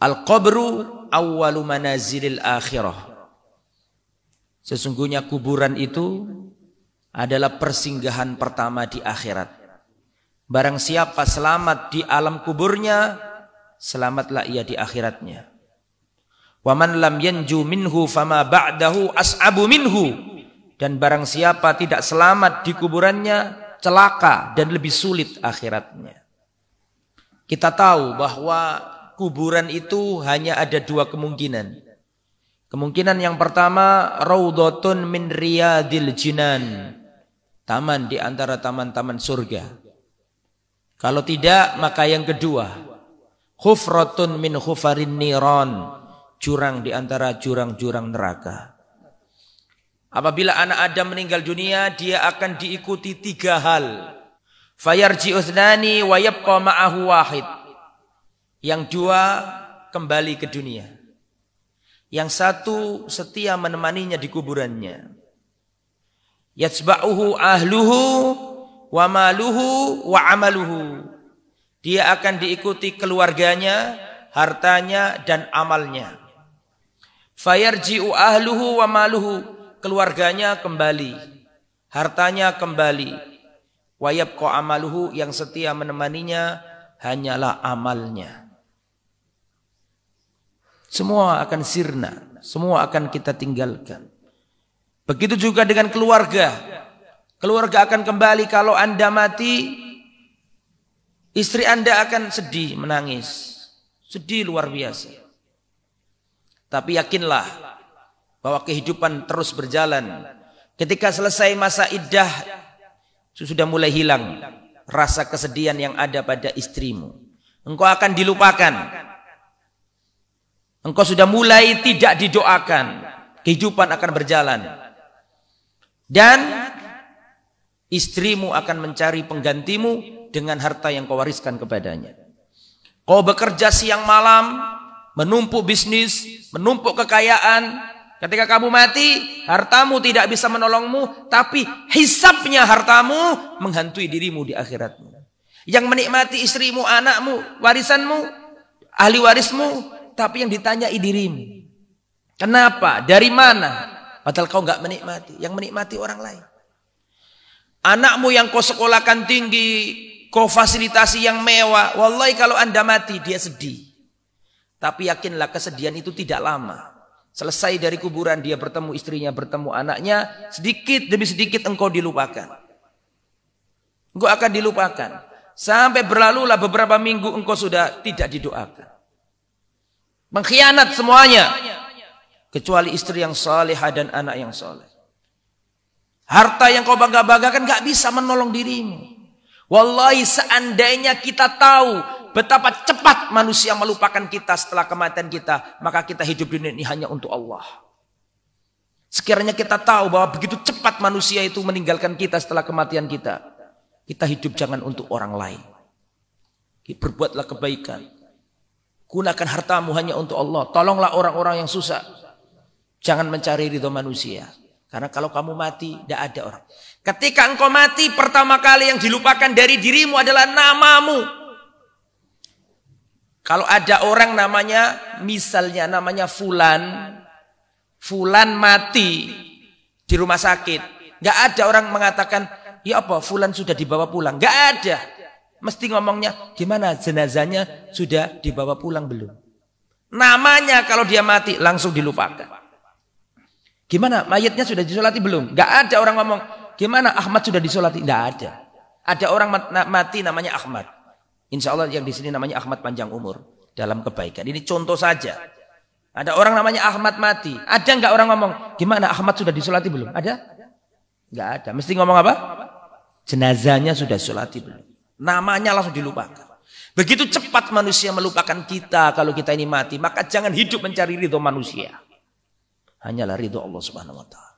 Al-qabru awwalu manazilil akhirah. Sesungguhnya kuburan itu adalah persinggahan pertama di akhirat. Barang siapa selamat di alam kuburnya, selamatlah ia di akhiratnya. Waman lam yanju minhu fama ba'dahu as'abu minhu. Dan barang siapa tidak selamat di kuburannya, celaka dan lebih sulit akhiratnya. Kita tahu bahwa kuburan itu hanya ada dua kemungkinan. Kemungkinan yang pertama, Raudotun min riyadil jinan. Taman di antara taman-taman surga. Kalau tidak, maka yang kedua, khufratun min khufarin niron. Jurang di antara jurang-jurang neraka. Apabila anak Adam meninggal dunia, dia akan diikuti tiga hal. Fayarji uznani wa yabqa ma'ahu wahid. Yang dua kembali ke dunia. Yang satu setia menemaninya di kuburannya. Yatsba'uhu ahluhu wa maluhu wa amaluhu. Dia akan diikuti keluarganya, hartanya dan amalnya. Fayarji'u ahluhu wa maluhu. Keluarganya kembali. Hartanya kembali. Wayabqa amaluhu yang setia menemaninya hanyalah amalnya. Semua akan sirna, semua akan kita tinggalkan. Begitu juga dengan keluarga. Keluarga akan kembali kalau Anda mati, istri Anda akan sedih, menangis. Sedih luar biasa. Tapi yakinlah bahwa kehidupan terus berjalan. Ketika selesai masa iddah, sudah mulai hilang rasa kesedihan yang ada pada istrimu. Engkau akan dilupakan. Engkau sudah mulai tidak didoakan, kehidupan akan berjalan. Dan istrimu akan mencari penggantimu dengan harta yang kau wariskan kepadanya. Kau bekerja siang malam, menumpuk bisnis, menumpuk kekayaan. Ketika kamu mati, hartamu tidak bisa menolongmu, tapi hisapnya hartamu menghantui dirimu di akhiratmu. Yang menikmati istrimu, anakmu, warisanmu, ahli warismu, tapi yang ditanya dirimu. Kenapa? Dari mana? Padahal kau nggak menikmati. Yang menikmati orang lain. Anakmu yang kau sekolahkan tinggi, kau fasilitasi yang mewah. Wallahi kalau anda mati, dia sedih. Tapi yakinlah kesedihan itu tidak lama. Selesai dari kuburan, dia bertemu istrinya, bertemu anaknya. Sedikit demi sedikit engkau dilupakan. Engkau akan dilupakan. Sampai berlalulah beberapa minggu engkau sudah tidak didoakan. Mengkhianat semuanya. Kecuali istri yang soleh dan anak yang saleh. Harta yang kau bangga-banggakan gak bisa menolong dirimu. Wallahi seandainya kita tahu betapa cepat manusia melupakan kita setelah kematian kita. Maka kita hidup di dunia ini hanya untuk Allah. Sekiranya kita tahu bahwa begitu cepat manusia itu meninggalkan kita setelah kematian kita. Kita hidup jangan untuk orang lain. Berbuatlah kebaikan. Gunakan hartamu hanya untuk Allah. Tolonglah orang-orang yang susah. Jangan mencari ridho manusia. Karena kalau kamu mati, tidak ada orang. Ketika engkau mati, pertama kali yang dilupakan dari dirimu adalah namamu. Kalau ada orang namanya, misalnya namanya Fulan. Fulan mati di rumah sakit. Tidak ada orang mengatakan, ya apa Fulan sudah dibawa pulang. Tidak ada. Mesti ngomongnya gimana jenazahnya sudah dibawa pulang belum? Namanya kalau dia mati langsung dilupakan. Gimana mayatnya sudah disolati belum? Gak ada orang ngomong gimana Ahmad sudah disolati? Gak ada. Ada orang mati namanya Ahmad. Insya Allah yang di sini namanya Ahmad panjang umur dalam kebaikan. Ini contoh saja. Ada orang namanya Ahmad mati. Ada nggak orang ngomong gimana Ahmad sudah disolati belum? Ada? Gak ada. Mesti ngomong apa? Jenazahnya sudah disolati belum? Namanya langsung dilupakan. Begitu cepat manusia melupakan kita kalau kita ini mati. Maka jangan hidup mencari ridho manusia. Hanyalah ridho Allah subhanahu wa ta'ala.